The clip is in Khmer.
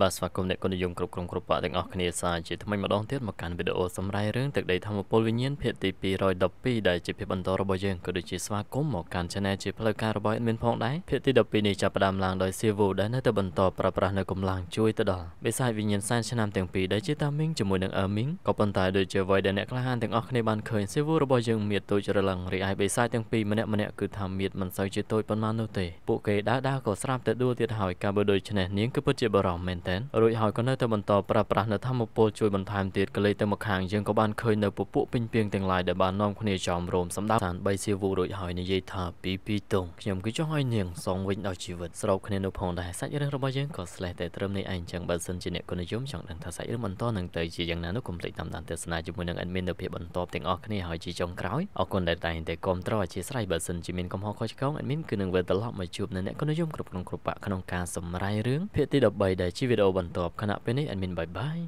បាទស្វាគមន៍អ្នកគុណនិយមគ្រប់ក្រុមគ្រប់បាក់ទាំងអស់គ្នាសាជាថ្មីម្ដងទៀតមកកាន់វីដេអូសម្ដែងរឿងទឹកដីធម្មពលវិញ្ញាណភាគទី212ដែលជាភាពបន្តរបស់យើងក៏ដូចជាស្វាគមន៍មកកាន់ Channel ជាផ្លូវការរបស់ admin ផងដែរភាគទី12នេះចាប់ផ្ដើមឡើងដោយ Sivu ដែលនៅតែបន្តប្រើប្រាស់នៅកម្លាំងជួយទៅដល់បិសាចវិញ្ញាណសែនឆ្នាំទាំងពីរដែលជាតាមីងជាមួយនឹងអឺមីងក៏ប៉ុន្តែដូចជាអ្វីដែលអ្នកក្លាហានទាំងអស់គ្នាបានឃើញ Sivu របស់យើងមានទូចរលឹងរីឯបិសាចទាំងពីរម្នាក់ម្នាក់គឺថាមានមិនសូវជាទូចប៉ុន្មាននោះទេពួកគេដើរដើរក៏ស្រាប់តែដួលទៀតហើយការបើដូចនេះនាងគឺពិតជាបារម្ភមែនទែនរួចហើយក៏នៅតែបន្ត ប្រើប្រាស់នៅធម្មពលជួយបន្ថែមទៀតក៏លេចទៅមកខាងយើងក៏បានឃើញនៅពពួកពេញពីងទាំងឡាយដែលបាន នាំគ្នាចោមរោមសម្ដៅឋាន3សៀវូរួចហើយនិយាយថាពីពីតុងខ្ញុំគឺចង់ឲ្យនាងសងវិញដល់ជីវិតស្របគ្នានៅផងដែរសាច់រឿងរបស់យើងក៏ស្លេះតែត្រឹមនេះឯងចឹងបើសិនជាអ្នកគុណនិយមចង់ដឹងថាសាច់រឿងបន្តនឹងទៅជាយ៉ាងណានោះកុំភ្លេចតាមដានទស្សនាជាមួយនឹង admin នៅភាពបន្តទាំងអស់គ្នាហើយជាចុងក្រោយអរគុណដែលតែងតែគាំទ្រអធិស្ឋានបើសិនជាមានកំហុសខុសឆ្គង admin គឺនឹងវិលត្រឡប់មកជួបនៅអ្នកគុណនិយមគ្រប់ក្នុងគ្រប់បាក់ក្នុងការសម្រាយរឿងភាគទី13ដែលជាវីដេអូបន្ទាប់ខណៈពេលនេះអេដមីនបាយបាយ